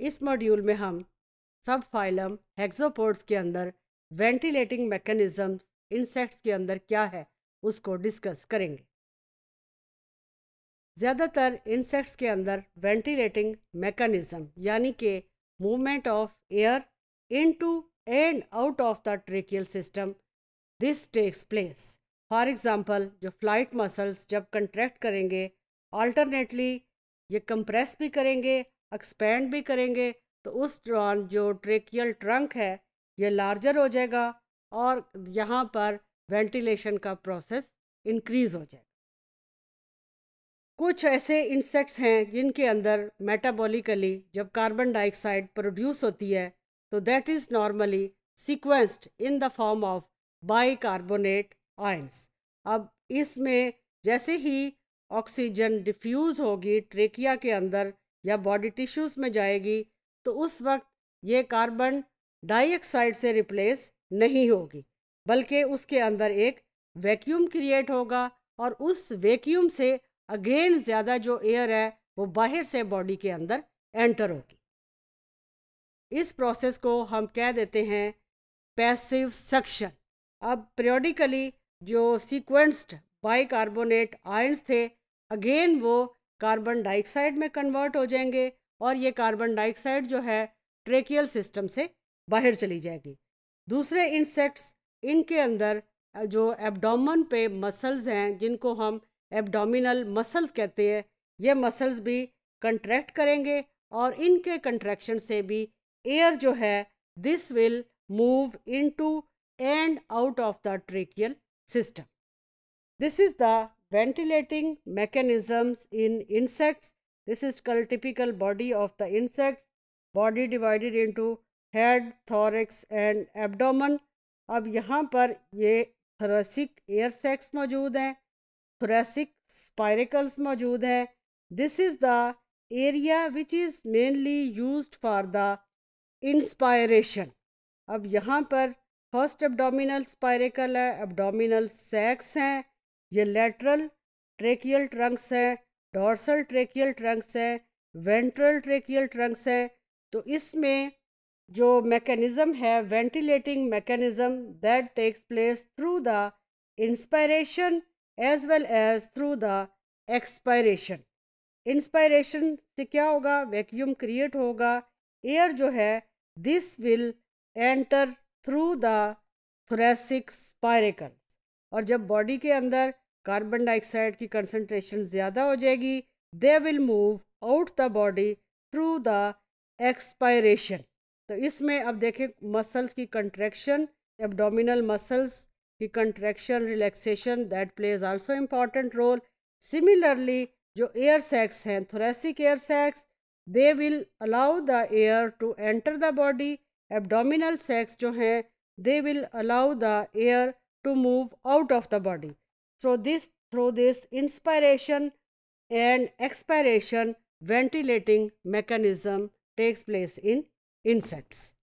इस मॉड्यूल में हम सब फाइलम हेक्सोपोर्ट्स के अंदर वेंटिलेटिंग मैकेनिज्म इंसेक्ट्स के अंदर क्या है उसको डिस्कस करेंगे ज़्यादातर इंसेक्ट्स के अंदर वेंटिलेटिंग मैकेनिज्म यानी कि movement of air into and out of the tracheal system this takes place for example जो फ्लाइट मसल्स जब कंट्रैक्ट करेंगे अल्टरनेटली ये कंप्रेस भी करेंगे एक्सपेंड भी करेंगे तो उस दौरान जो ट्रेकियल ट्रंक है ये लार्जर हो जाएगा और यहाँ पर वेंटिलेशन का प्रोसेस इंक्रीज हो जाएगा कुछ ऐसे इंसेक्ट्स हैं जिनके अंदर मेटाबॉलिकली जब कार्बन डाइऑक्साइड प्रोड्यूस होती है तो that is normally sequenced in the form of bicarbonate ions अब इसमें जैसे ही ऑक्सीजन डिफ्यूज़ होगी ट्रेकिया के अंदर या बॉडी टिश्यूज़ में जाएगी तो उस वक्त ये कार्बन डाइऑक्साइड से रिप्लेस नहीं होगी बल्कि उसके अंदर एक वैक्यूम क्रिएट होगा और उस वैक्यूम से अगेन ज़्यादा जो एयर है वो बाहर से बॉडी के अंदर एंटर होगी इस प्रोसेस को हम कह देते हैं पैसिव सक्शन अब पीरियोडिकली जो सीक्वेंस्ड बाइकार्बोनेट आयंस थे अगेन वो कार्बन डाइऑक्साइड में कन्वर्ट हो जाएंगे और ये कार्बन डाइऑक्साइड जो है ट्रेकियल सिस्टम से बाहर चली जाएगी दूसरे इंसेक्ट्स इनके अंदर जो एब्डोमन पे मसल्स हैं जिनको हम एब्डोमिनल मसल्स कहते हैं ये मसल्स भी कंट्रैक्ट करेंगे और इनके कंट्रैक्शन से भी एयर जो है this will move into and out of the tracheal system this is the ventilating mechanisms in insects. This is typical body of the insects. Body divided into head thorax and abdomen अब यहाँ पर ये thoracic air sacs मौजूद हैं thoracic spiracles मौजूद हैं this is the area which is mainly use for the inspiration अब यहाँ पर फर्स्ट एब्डोमिनल स्पायरिकल है एब्डोमिनल सेक्स हैं ये लेटरल ट्रेकियल ट्रंक्स हैं डॉर्सल ट्रेकियल ट्रंक्स हैं वेंट्रल ट्रेकियल ट्रंक्स हैं तो इसमें जो मैकेनिज़्म है ventilating mechanism that takes place through the inspiration as well as through the expiration inspiration से क्या होगा वैक्यूम क्रिएट होगा एयर जो है this will enter through the thoracic spiracle और जब बॉडी के अंदर कार्बन डाइऑक्साइड की कंसनट्रेशन ज़्यादा हो जाएगी they will move out the body through the expiration तो इसमें अब देखें मसल्स की कंट्रैक्शन एब्डोमिनल मसल्स की contraction relaxation that plays also important role similarly जो एयर सैक्स हैं thoracic air sacs they will allow the air to enter the body abdominal sacs जो हैं they will allow the air to move out of the body through this through this inspiration and expiration ventilating mechanism takes place in insects